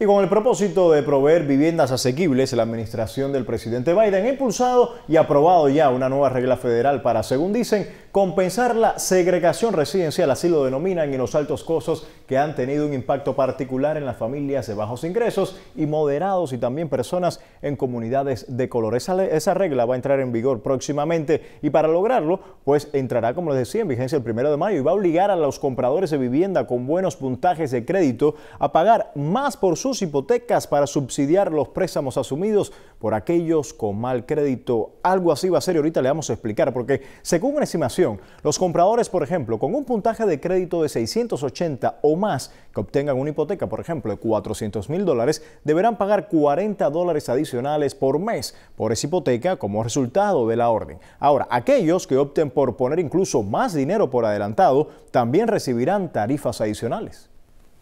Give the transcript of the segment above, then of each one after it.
Y con el propósito de proveer viviendas asequibles, la administración del presidente Biden ha impulsado y aprobado ya una nueva regla federal para, según dicen, compensar la segregación residencial, así lo denominan, y los altos costos que han tenido un impacto particular en las familias de bajos ingresos y moderados y también personas en comunidades de color. Esa, regla va a entrar en vigor próximamente y para lograrlo, pues entrará, como les decía, en vigencia el primero de mayo y va a obligar a los compradores de vivienda con buenos puntajes de crédito a pagar más por su hipotecas para subsidiar los préstamos asumidos por aquellos con mal crédito. Algo así va a ser y ahorita le vamos a explicar porque según una estimación, los compradores, por ejemplo, con un puntaje de crédito de 680 o más que obtengan una hipoteca, por ejemplo, de 400 mil dólares, deberán pagar 40 dólares adicionales por mes por esa hipoteca como resultado de la orden. Ahora, aquellos que opten por poner incluso más dinero por adelantado también recibirán tarifas adicionales.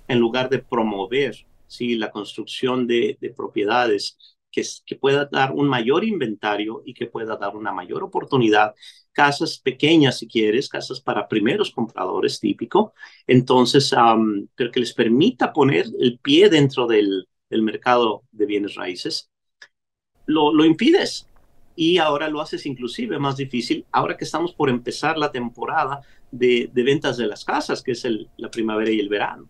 En lugar de promover ¿sí? la construcción de, propiedades, que, pueda dar un mayor inventario y que pueda dar una mayor oportunidad. Casas pequeñas, si quieres, casas para primeros compradores típico. Entonces, pero que les permita poner el pie dentro del, mercado de bienes raíces. Lo, impides, y ahora lo haces inclusive más difícil ahora que estamos por empezar la temporada de, ventas de las casas, que es la primavera y el verano.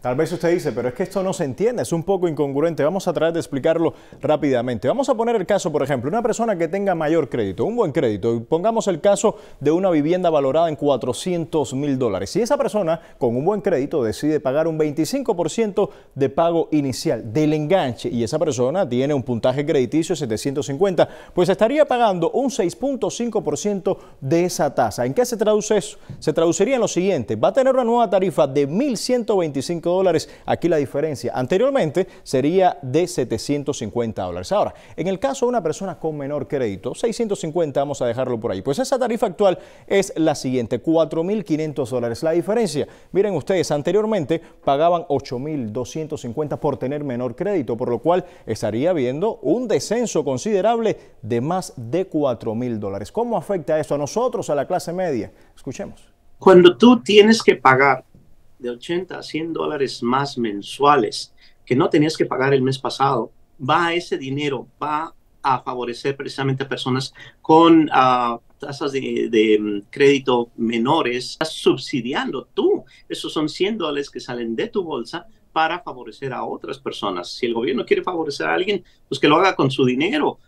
Tal vez usted dice, pero es que esto no se entiende, es un poco incongruente. Vamos a tratar de explicarlo rápidamente. Vamos a poner el caso, por ejemplo, una persona que tenga mayor crédito, un buen crédito. Pongamos el caso de una vivienda valorada en 400 mil dólares. Si esa persona con un buen crédito decide pagar un 25% de pago inicial del enganche y esa persona tiene un puntaje crediticio de 750, pues estaría pagando un 6.5% de esa tasa. ¿En qué se traduce eso? Se traduciría en lo siguiente, va a tener una nueva tarifa de 1.125 dólares. Aquí la diferencia anteriormente sería de 750 dólares. Ahora, en el caso de una persona con menor crédito, 650 vamos a dejarlo por ahí. Pues esa tarifa actual es la siguiente, 4.500 dólares. La diferencia, miren ustedes, anteriormente pagaban 8.250 por tener menor crédito, por lo cual estaría viendo un descenso considerable de más de 4.000 dólares. ¿Cómo afecta eso a nosotros, a la clase media? Escuchemos. Cuando tú tienes que pagar de 80 a 100 dólares más mensuales que no tenías que pagar el mes pasado, va ese dinero, va a favorecer precisamente a personas con ah, tasas de, de, mm, crédito menores, estás subsidiando tú. Esos son 100 dólares que salen de tu bolsa para favorecer a otras personas. Si el gobierno quiere favorecer a alguien, pues que lo haga con su dinero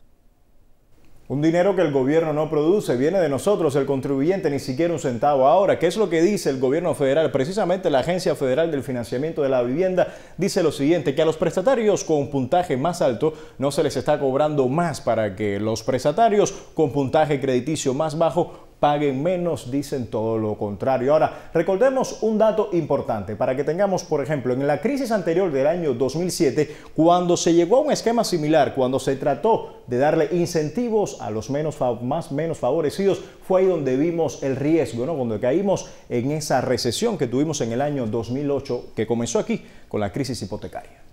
un dinero que el gobierno no produce, viene de nosotros, el contribuyente, ni siquiera un centavo. Ahora, ¿qué es lo que dice el gobierno federal? Precisamente la Agencia Federal del Financiamiento de la Vivienda dice lo siguiente, que a los prestatarios con puntaje más alto no se les está cobrando más para que los prestatarios con puntaje crediticio más bajo paguen menos, dicen todo lo contrario. Ahora, recordemos un dato importante para que tengamos, por ejemplo, en la crisis anterior del año 2007, cuando se llegó a un esquema similar, cuando se trató de darle incentivos a los menos, más menos favorecidos, fue ahí donde vimos el riesgo, ¿no? cuando caímos en esa recesión que tuvimos en el año 2008, que comenzó aquí con la crisis hipotecaria.